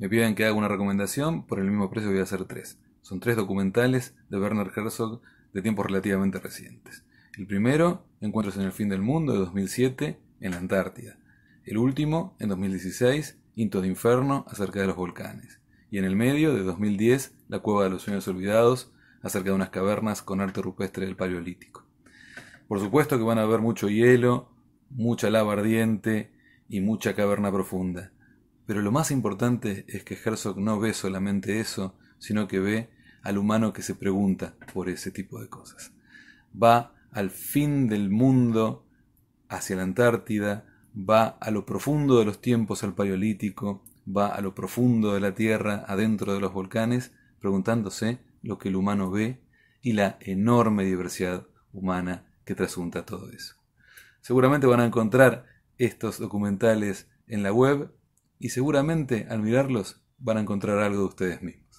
Me piden que haga una recomendación, por el mismo precio voy a hacer tres. Son tres documentales de Werner Herzog de tiempos relativamente recientes. El primero, Encuentros en el fin del mundo, de 2007, en la Antártida. El último, en 2016, Intos de Inferno, acerca de los volcanes. Y en el medio, de 2010, La Cueva de los Sueños Olvidados, acerca de unas cavernas con arte rupestre del Paleolítico. Por supuesto que van a haber mucho hielo, mucha lava ardiente y mucha caverna profunda pero lo más importante es que Herzog no ve solamente eso, sino que ve al humano que se pregunta por ese tipo de cosas. Va al fin del mundo, hacia la Antártida, va a lo profundo de los tiempos al Paleolítico, va a lo profundo de la Tierra, adentro de los volcanes, preguntándose lo que el humano ve y la enorme diversidad humana que trasunta todo eso. Seguramente van a encontrar estos documentales en la web y seguramente al mirarlos van a encontrar algo de ustedes mismos.